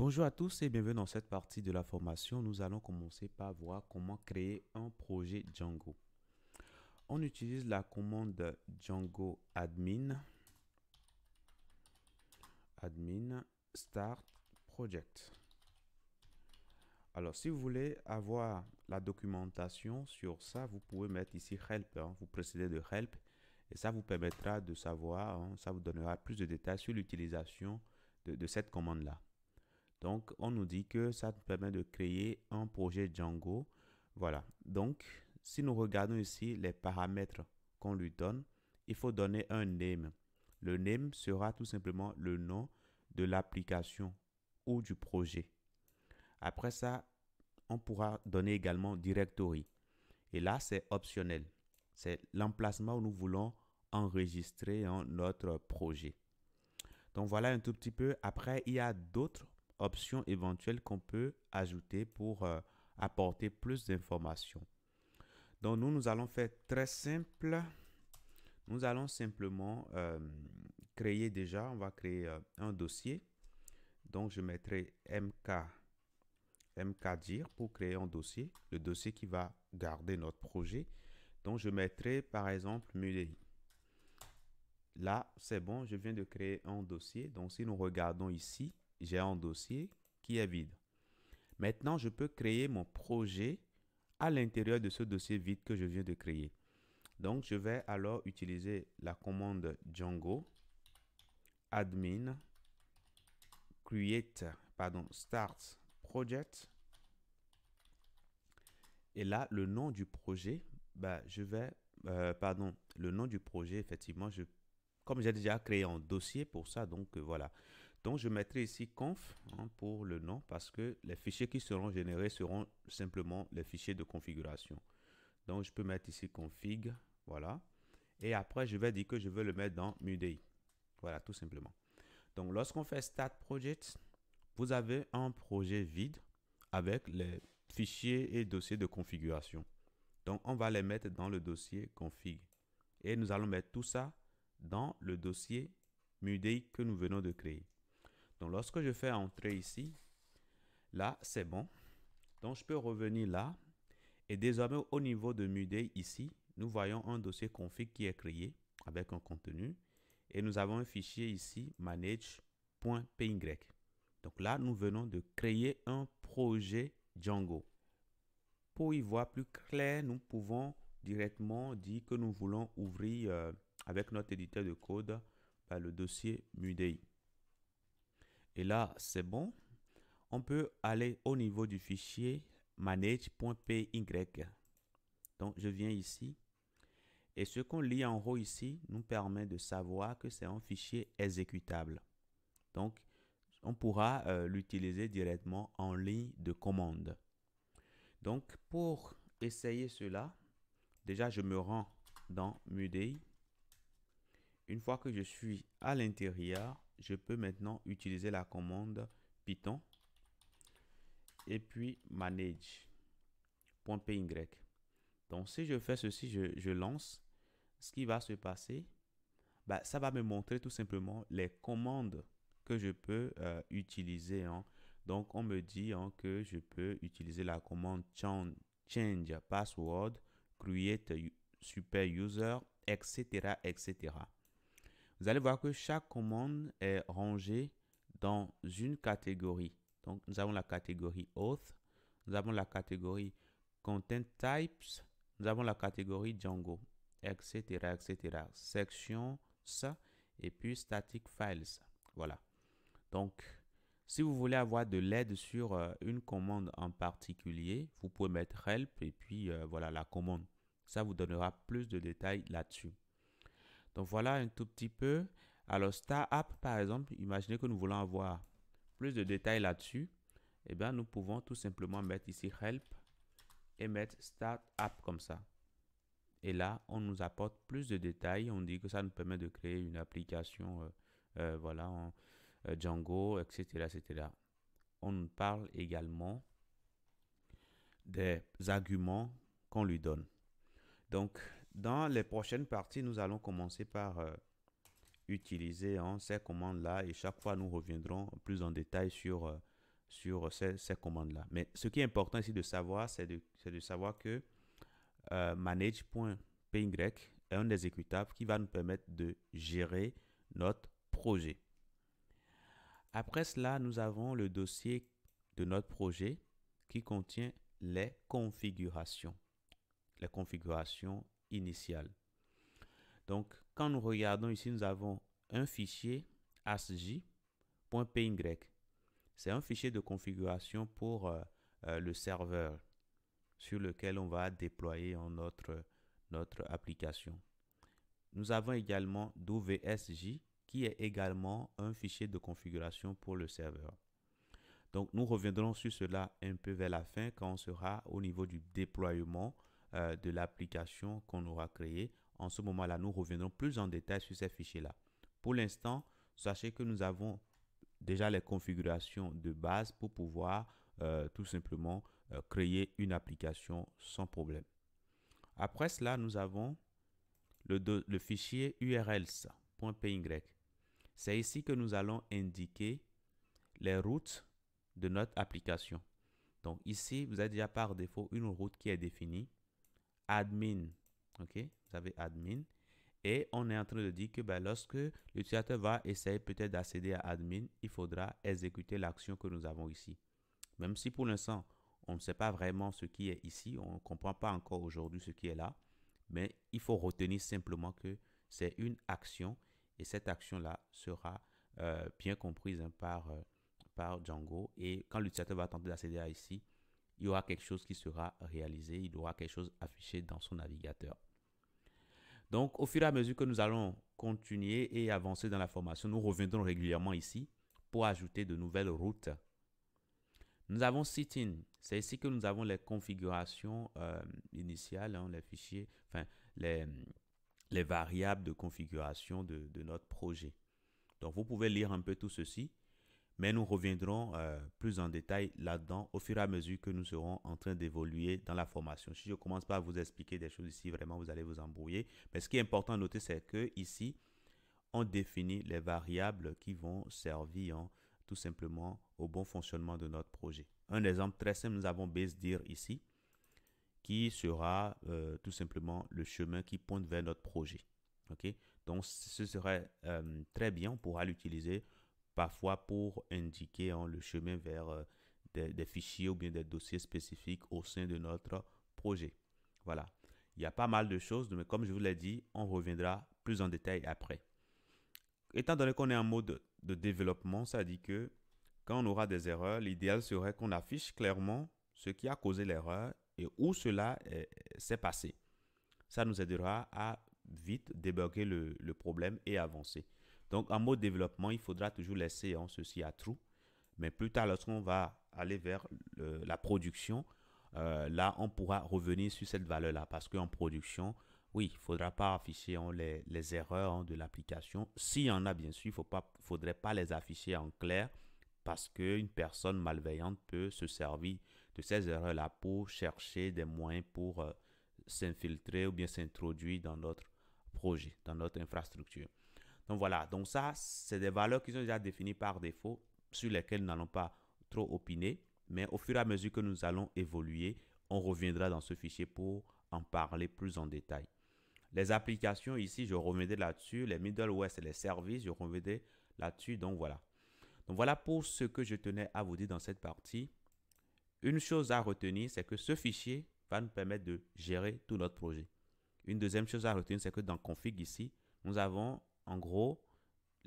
Bonjour à tous et bienvenue dans cette partie de la formation. Nous allons commencer par voir comment créer un projet Django. On utilise la commande Django admin admin start project. Alors, si vous voulez avoir la documentation sur ça, vous pouvez mettre ici help. Hein. vous précédez de help et ça vous permettra de savoir, hein, ça vous donnera plus de détails sur l'utilisation de cette commande-là. Donc, on nous dit que ça nous permet de créer un projet Django. Voilà. Donc, si nous regardons ici les paramètres qu'on lui donne, il faut donner un name. Le name sera tout simplement le nom de l'application ou du projet. Après ça, on pourra donner également directory. Et là, c'est optionnel. C'est l'emplacement où nous voulons enregistrer notre projet. Donc voilà un tout petit peu. Après, il y a d'autres options éventuelles qu'on peut ajouter pour euh, apporter plus d'informations. Donc nous, nous allons faire très simple. Nous allons simplement euh, créer déjà, on va créer euh, un dossier. Donc je mettrai mk, mkdir pour créer un dossier, le dossier qui va garder notre projet. Donc je mettrai par exemple MUDI. Là, c'est bon, je viens de créer un dossier. Donc si nous regardons ici, j'ai un dossier qui est vide. Maintenant, je peux créer mon projet à l'intérieur de ce dossier vide que je viens de créer. Donc, je vais alors utiliser la commande Django admin create, pardon, start project. Et là, le nom du projet, bah, je vais, euh, pardon, le nom du projet, effectivement, je, comme j'ai déjà créé un dossier pour ça, donc euh, voilà. Donc, je mettrai ici conf hein, pour le nom parce que les fichiers qui seront générés seront simplement les fichiers de configuration. Donc, je peux mettre ici config, voilà. Et après, je vais dire que je veux le mettre dans Mudei. Voilà, tout simplement. Donc, lorsqu'on fait start project, vous avez un projet vide avec les fichiers et dossiers de configuration. Donc, on va les mettre dans le dossier config. Et nous allons mettre tout ça dans le dossier Mudei que nous venons de créer. Donc lorsque je fais entrer ici, là c'est bon. Donc je peux revenir là. Et désormais au niveau de MUDEI ici, nous voyons un dossier config qui est créé avec un contenu. Et nous avons un fichier ici, manage.py. Donc là, nous venons de créer un projet Django. Pour y voir plus clair, nous pouvons directement dire que nous voulons ouvrir euh, avec notre éditeur de code bah, le dossier MUDEI. Et là, c'est bon. On peut aller au niveau du fichier manage.py. Donc, je viens ici. Et ce qu'on lit en haut ici nous permet de savoir que c'est un fichier exécutable. Donc, on pourra euh, l'utiliser directement en ligne de commande. Donc, pour essayer cela, déjà, je me rends dans MUDI. Une fois que je suis à l'intérieur, je peux maintenant utiliser la commande Python et puis manage Donc si je fais ceci, je, lance, ce qui va se passer, bah, ça va me montrer tout simplement les commandes que je peux euh, utiliser. Hein. Donc on me dit hein, que je peux utiliser la commande change password, create super user, etc. etc vous allez voir que chaque commande est rangée dans une catégorie. Donc, nous avons la catégorie Auth, nous avons la catégorie Content Types, nous avons la catégorie Django, etc., etc. Sections et puis Static Files. Voilà. Donc, si vous voulez avoir de l'aide sur euh, une commande en particulier, vous pouvez mettre help et puis euh, voilà la commande. Ça vous donnera plus de détails là-dessus. Donc voilà un tout petit peu. Alors startup up par exemple, imaginez que nous voulons avoir plus de détails là-dessus. Eh bien, nous pouvons tout simplement mettre ici Help et mettre Start up comme ça. Et là, on nous apporte plus de détails. On dit que ça nous permet de créer une application, euh, euh, voilà, en, euh, Django, etc., On nous parle également des arguments qu'on lui donne. Donc, dans les prochaines parties, nous allons commencer par euh, utiliser hein, ces commandes-là et chaque fois nous reviendrons plus en détail sur, euh, sur ces, commandes-là. Mais ce qui est important ici de savoir, c'est de, savoir que euh, manage.py est un exécutable qui va nous permettre de gérer notre projet. Après cela, nous avons le dossier de notre projet qui contient les configurations. Les configurations Initial. Donc, quand nous regardons ici, nous avons un fichier asj.py. C'est un fichier de configuration pour euh, euh, le serveur sur lequel on va déployer notre, application. Nous avons également dovsj qui est également un fichier de configuration pour le serveur. Donc nous reviendrons sur cela un peu vers la fin quand on sera au niveau du déploiement euh, de l'application qu'on aura créée. En ce moment-là, nous reviendrons plus en détail sur ces fichiers-là. Pour l'instant, sachez que nous avons déjà les configurations de base pour pouvoir euh, tout simplement euh, créer une application sans problème. Après cela, nous avons le, le fichier urls.py. C'est ici que nous allons indiquer les routes de notre application. Donc ici, vous avez déjà par défaut une route qui est définie admin. OK Vous avez admin. Et on est en train de dire que ben, lorsque l'utilisateur va essayer peut-être d'accéder à admin, il faudra exécuter l'action que nous avons ici. Même si pour l'instant, on ne sait pas vraiment ce qui est ici, on ne comprend pas encore aujourd'hui ce qui est là, mais il faut retenir simplement que c'est une action et cette action-là sera euh, bien comprise hein, par, euh, par Django. Et quand l'utilisateur va tenter d'accéder à ici, il y aura quelque chose qui sera réalisé, il y aura quelque chose affiché dans son navigateur. Donc, au fur et à mesure que nous allons continuer et avancer dans la formation, nous reviendrons régulièrement ici pour ajouter de nouvelles routes. Nous avons sit-in. C'est ici que nous avons les configurations euh, initiales, hein, les fichiers, enfin, les, variables de configuration de notre projet. Donc, vous pouvez lire un peu tout ceci mais nous reviendrons euh, plus en détail là-dedans au fur et à mesure que nous serons en train d'évoluer dans la formation. Si je commence pas à vous expliquer des choses ici, vraiment, vous allez vous embrouiller. Mais ce qui est important à noter, c'est que ici, on définit les variables qui vont servir hein, tout simplement au bon fonctionnement de notre projet. Un exemple très simple, nous avons BaseDir ici, qui sera euh, tout simplement le chemin qui pointe vers notre projet. ok Donc, ce serait euh, très bien, on pourra l'utiliser parfois pour indiquer hein, le chemin vers euh, des, fichiers ou bien des dossiers spécifiques au sein de notre projet. Voilà. Il y a pas mal de choses, mais comme je vous l'ai dit, on reviendra plus en détail après. Étant donné qu'on est en mode de développement, ça dit que quand on aura des erreurs, l'idéal serait qu'on affiche clairement ce qui a causé l'erreur et où cela s'est passé. Ça nous aidera à vite débugger le problème et avancer. Donc, en mode développement, il faudra toujours laisser hein, ceci à trou. Mais plus tard, lorsqu'on va aller vers la production, euh, là, on pourra revenir sur cette valeur-là. Parce qu'en production, oui, il ne faudra pas afficher hein, les, erreurs hein, de l'application. S'il y en a, bien sûr, il ne faudrait pas les afficher en clair parce qu'une personne malveillante peut se servir de ces erreurs-là pour chercher des moyens pour euh, s'infiltrer ou bien s'introduire dans notre projet, dans notre infrastructure. Donc voilà, donc ça, c'est des valeurs qui sont déjà définies par défaut, sur lesquelles nous n'allons pas trop opiner, mais au fur et à mesure que nous allons évoluer, on reviendra dans ce fichier pour en parler plus en détail. Les applications ici, je reviendrai là-dessus. Les middleware, et les services, je reviendrai là-dessus. Donc voilà. Donc voilà pour ce que je tenais à vous dire dans cette partie. Une chose à retenir, c'est que ce fichier va nous permettre de gérer tout notre projet. Une deuxième chose à retenir, c'est que dans config ici, nous avons en gros,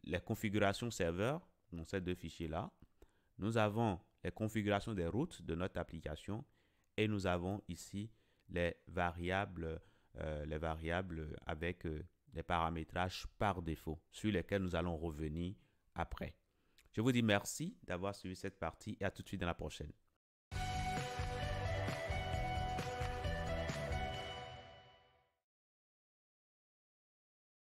les configurations serveur dans ces deux fichiers-là. Nous avons les configurations des routes de notre application et nous avons ici les variables, euh, les variables avec euh, les paramétrages par défaut sur lesquels nous allons revenir après. Je vous dis merci d'avoir suivi cette partie et à tout de suite dans la prochaine.